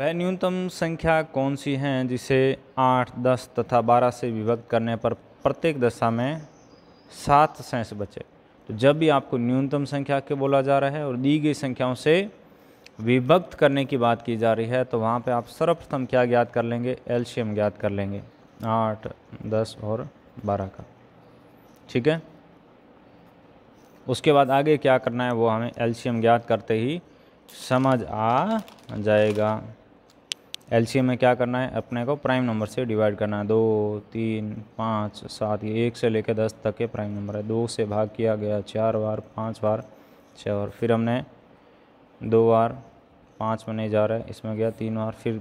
वह न्यूनतम संख्या कौन सी हैं जिसे आठ दस तथा बारह से विभक्त करने पर प्रत्येक दशा में सात सेंस बचे तो जब भी आपको न्यूनतम संख्या के बोला जा रहा है और दी गई संख्याओं से विभक्त करने की बात की जा रही है तो वहाँ पे आप सर्वप्रथम क्या ज्ञात कर लेंगे एल्शियम ज्ञात कर लेंगे आठ दस और बारह का ठीक है उसके बाद आगे क्या करना है वो हमें एल्शियम ज्ञात करते ही समझ आ जाएगा एल में क्या करना है अपने को प्राइम नंबर से डिवाइड करना है दो तीन पाँच सात ये एक से लेकर दस तक के प्राइम नंबर है दो से भाग किया गया चार बार पाँच बार छः बार फिर हमने दो बार पाँच में नहीं जा रहा है इसमें गया तीन बार फिर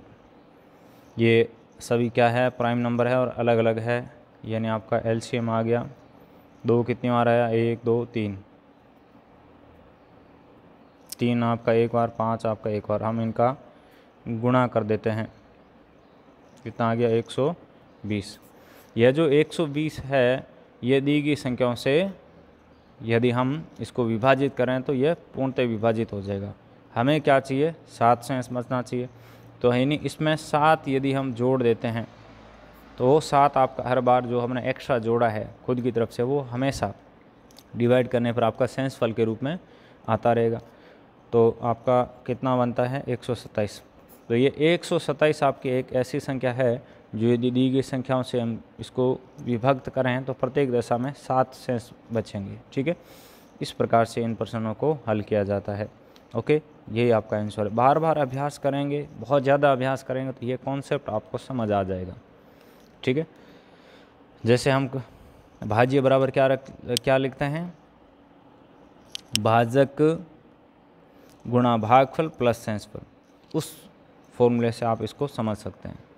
ये सभी क्या है प्राइम नंबर है और अलग अलग है यानी आपका एल आ गया दो कितनी बार आया एक दो तीन तीन आपका एक बार पाँच आपका एक बार हम इनका गुणा कर देते हैं कितना आ गया 120 यह जो 120 है ये दी गई संख्याओं से यदि हम इसको विभाजित करें तो यह पूर्णतः विभाजित हो जाएगा हमें क्या चाहिए सात से समझना चाहिए तो यानी इसमें सात यदि हम जोड़ देते हैं तो वो सात आपका हर बार जो हमने एक्स्ट्रा जोड़ा है खुद की तरफ से वो हमेशा डिवाइड करने पर आपका सेंस फल के रूप में आता रहेगा तो आपका कितना बनता है एक सौ सत्ताईस तो ये एक आपकी एक ऐसी संख्या है जो यदि दी गई संख्याओं से हम इसको विभक्त करें तो प्रत्येक दशा में सात शेष बचेंगे ठीक है इस प्रकार से इन प्रश्नों को हल किया जाता है ओके यही आपका आंसर है बार बार अभ्यास करेंगे बहुत ज़्यादा अभ्यास करेंगे तो ये कॉन्सेप्ट आपको समझ आ जाएगा ठीक है जैसे हम भाज्य बराबर क्या रख क्या लिखते हैं भाजक गुणा भागफल प्लस पर उस फॉर्मूले से आप इसको समझ सकते हैं